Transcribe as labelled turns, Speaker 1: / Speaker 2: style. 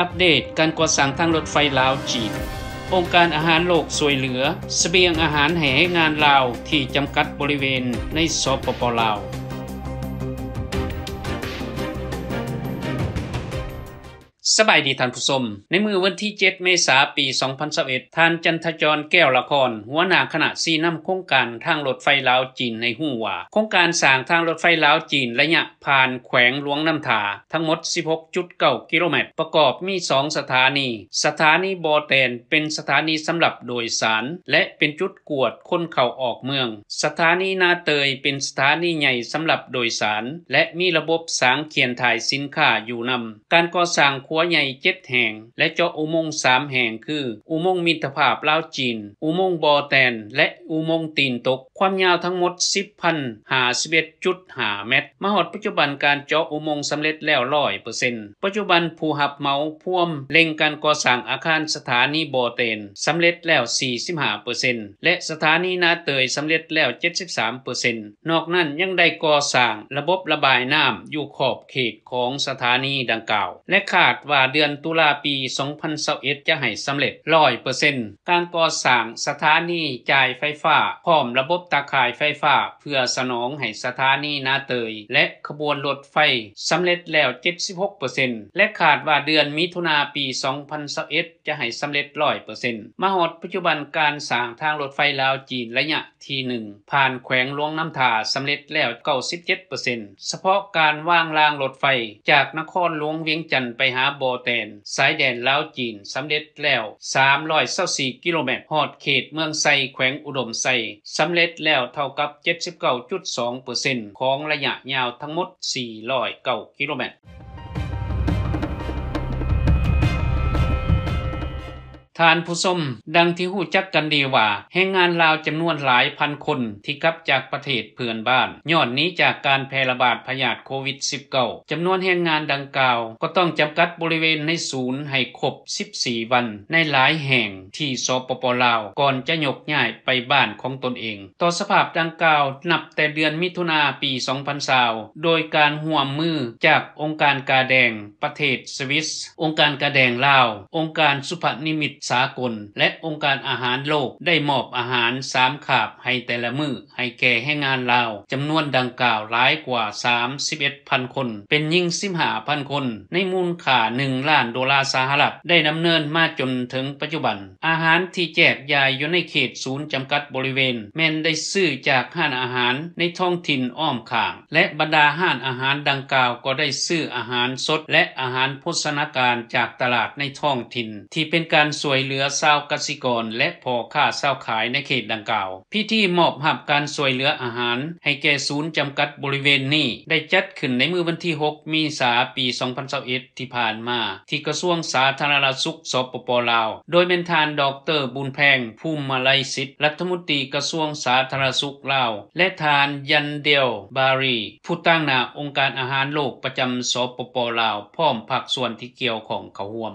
Speaker 1: อัปเดตการก่อสร้างทางรถไฟลาวจีนองค์การอาหารโลกสวยเหลือสเสบียงอาหารแห่งานลาวที่จำกัดบริเวณในสปปลาวสบายดีท่านผู้ชม ในมือวันที่ 7 เมษาปี 2021 ท่านจันทจรแก้วละคร หัวหน้าคณะซีนำโครงการทางรถไฟลาวจีนในหู้ว่าโครงการสร้างทางรถไฟลาวจีนระยะผ่านแขวงหลวงน้ำถา ทั้งหมด 16.9 กิโลเมตร ประกอบมี 2 สถานี สถานีบอแตนเป็นสถานีสำหรับโดยสาร และเป็นจุดกวดคนเข้าออกเมือง สถานีนาเตยเป็นสถานีใหญ่สำหรับโดยสาร และมีระบบสางเขียนถ่ายสินค้าอยู่นำ การก่อสร้างควใหญ่เจ็ดแห่งและเจาะอุโมงค์สามแห่งคือ อุโมงค์มิตรภาพลาวจีน อุโมงค์บอแตนและอุโมงค์ตีนตกความยาวทั้งหมด 10,051.5เมตรมาหอดปัจจุบันการเจาะอุโมงค์สำเร็จแล้วร้อยเปอร์เซ็นต์ปัจจุบันผู้หับเหมาพ่วมเล็งการก่อสร้างอาคารสถานีบอเตนสำเร็จแล้ว 45เปอร์เซ็นต์และสถานีนาเตยสำเร็จแล้ว 73เปอร์เซ็นต์นอกนั้นยังได้ก่อสร้างระบบระบายน้ำอยู่ขอบเขตของสถานีดังกล่าว และคาดว่าเดือนตุลาปี 2021 จะให้สำเร็จ100%การก่อสร้างสถานีจ่ายไฟฟ้าพร้อมระบบตาข่ายไฟฟ้าเพื่อสนองให้สถานีนาเตย และขบวนรถไฟสำเร็จแล้ว76%และคาดว่าเดือนมิถุนาปี 2021 จะให้สำเร็จ100%มาอดปัจจุบันการสร้างทางรถไฟลาวจีนระยะที่1ผ่านแขวงหลวงน้ำทาสำเร็จแล้ว97%เฉพาะการวางรางรถไฟ จากนครหลวงเวียงจันทน์ไปหาบอแตนสายแดนลาวจีนสำเร็จแล้ว324กิโลเมตรฮอดเขตเมืองไซแขวงอุดมไซสำเร็จแล้วเท่ากับ 79.2%ของระยะยาวทั้งหมด 409กิโลเมตรทานผู้ชมดังที่หู้จักกันดีว่าแ่งงานลาวจำนวนหลายพันคนที่กลับจากประเทศเพื่อนบ้านยอดนี้จากการแพร่ระบาดพยาธิโควิด -19 จำนวนแห่งงานดังกล่าว ก็ต้องจำกัดบริเวณในศูนย์ให้ครบ 14วัน ในหลายแห่งที่สปปลาว ก่อนจะยกย้ายไปบ้านของตนเอง ต่อสภาพดังกล่าวนับแต่เดือนมิถุนาปี 2020โดยการห่วมมือจากองค์การกาแดง ประเทศสวิสองค์การกาแดงลาว องค์การสุภนิมิตสากล และองค์การอาหารโลกได้มอบอาหารสามขาบให้แต่ละมือ ให้แก่แห้งานลาว จำนวนดังกล่าวหลายกว่า31,000 คน เป็นยิ่งสิ0หาพันคน ในมูลค่า1 ล้านดอลลาร์สหรัฐได้ดำเนินมาจนถึงปัจจุบัน อาหารที่แจกยายอยู่ในเขตศูนย์จำกัดบริเวณ แม่นได้ซื้อจากห้านอาหารในท้องถิ่นอ้อมข่าง และบรรดาห้านอาหารดังกล่าวก็ได้ซื้ออาหารสดและอาหารโภชนาการจากตลาดในท้องถิ่นที่เป็นการส่วยยเหลือชาวกสิกรและพ่อค้าชาวขายในเขตดังกล่าว พิธีมอบหับการสวยเหลืออาหาร ให้แก่ศูนย์จำกัดบริเวณนี้ ได้จัดขึ้นในมือวันที่ 6 มีนาคมปี 2021 ที่ผ่านมา ที่กระทรวงสาธารณสุขสปปลาว โดยเป็นทานดออตร์บุญแพง ภูมิมาลัยสิทธิ์รัฐมนตรีกระทรวงสาธารณสุขลาว และทานยันเดลบารี ผู้ตั้งหน้าองค์การอาหารโลกประจำสปปลาวพร้อมภาคส่วนที่เกี่ยวของเขาห่วม